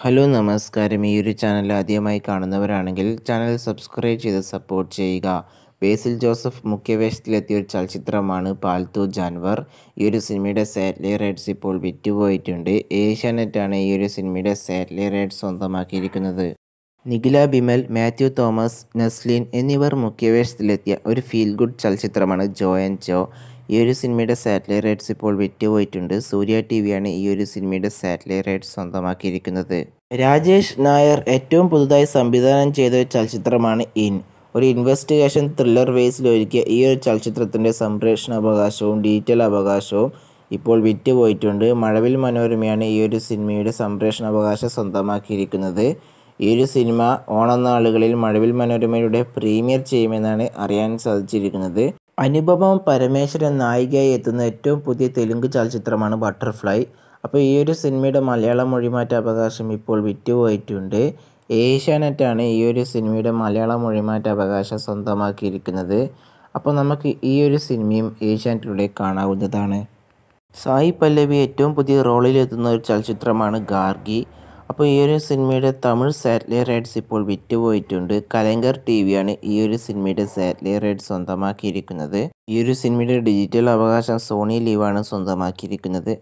hello നമസ്കാരം ഈ ഒരു ചാനൽ ആദ്യമായി കാണുന്നവരാണെങ്കിൽ ചാനൽ സബ്സ്ക്രൈബ് ചെയ്ത് സപ്പോർട്ട് ചെയ്യുക ബേസിൽ ജോസഫ് മുഖ്യവേഷത്തിലെത്തിയ ഒരു ചലച്ചിത്രമാണ് പാൽത്തു ജാൻവർ ഈ ഒരു സിനിമയുടെ സാറ്റലൈറ്റ് റൈഡ്സ് ഇപ്പോൾ വിറ്റുപോയിട്ടുണ്ട് ഏഷ്യാനെറ്റാണ് ഈ ഒരു സിനിമയുടെ സാറ്റലൈറ്റ് റൈഡ്സ് സ്വന്തമാക്കിയിരിക്കുന്നത് നിഖില ബിമൽ മാത്യു തോമസ് നസ്ലിൻ എന്നിവർ മുഖ്യവേഷത്തിലെത്തിയ ഒരു ഫീൽ ഗുഡ് ചലച്ചിത്രമാണ് ജോ ആൻഡ് ജോ ഈ ഒരു സിനിമയുടെ സാറ്റലൈറ്റ് റൈറ്റ്സ് ഇപ്പോൾ വിറ്റുപോയിട്ടുണ്ട് സൂര്യ ടി വിയാണ് ഈ ഒരു സിനിമയുടെ സാറ്റലൈറ്റ് റൈറ്റ്സ് സ്വന്തമാക്കിയിരിക്കുന്നത് രാജേഷ് നായർ ഏറ്റവും പുതുതായി സംവിധാനം ചെയ്ത ഒരു ചലച്ചിത്രമാണ് ഇൻ ഒരു ഇൻവെസ്റ്റിഗേഷൻ ത്രില്ലർ വേസിലൊരുക്കിയ ഈ ഒരു ചലച്ചിത്രത്തിൻ്റെ സംപ്രേഷണ അവകാശവും ഡീറ്റെയിൽ അവകാശവും ഇപ്പോൾ വിറ്റുപോയിട്ടുണ്ട് മഴവിൽ മനോരമയാണ് ഈ ഒരു സിനിമയുടെ സംപ്രേഷണ അവകാശം സ്വന്തമാക്കിയിരിക്കുന്നത് ഈ ഒരു സിനിമ ഓണനാളുകളിൽ മഴവിൽ മനോരമയുടെ പ്രീമിയർ ചെയ്യുമെന്നാണ് അറിയാൻ സാധിച്ചിരിക്കുന്നത് അനുപമ പരമേശ്വരൻ നായികയായി എത്തുന്ന ഏറ്റവും പുതിയ തെലുങ്ക് ചലച്ചിത്രമാണ് ബട്ടർഫ്ലൈ അപ്പോൾ ഈ ഒരു സിനിമയുടെ മലയാളം മൊഴിമാറ്റ അവകാശം ഇപ്പോൾ വിറ്റുപോയിട്ടുണ്ട് ഏഷ്യാനെറ്റാണ് ഈ ഒരു സിനിമയുടെ മലയാളം മൊഴിമാറ്റ അവകാശം സ്വന്തമാക്കിയിരിക്കുന്നത് അപ്പോൾ നമുക്ക് ഈ ഒരു സിനിമയും ഏഷ്യാനെറ്റിലൂടെ കാണാവുന്നതാണ് സായി പല്ലവി ഏറ്റവും പുതിയ റോളിലെത്തുന്ന ഒരു ചലച്ചിത്രമാണ് ഗാർഗി അപ്പോൾ ഈ ഒരു സിനിമയുടെ തമിഴ് സാറ്റലൈറ്റ് റൈറ്റ്സ് ഇപ്പോൾ വിറ്റുപോയിട്ടുണ്ട് കലങ്കർ ടി വിയാണ് ഈ ഒരു സിനിമയുടെ സാറ്റലൈറ്റ് റൈറ്റ് സ്വന്തമാക്കിയിരിക്കുന്നത് ഈ ഒരു സിനിമയുടെ ഡിജിറ്റൽ അവകാശം സോണി ലീവാണ് സ്വന്തമാക്കിയിരിക്കുന്നത്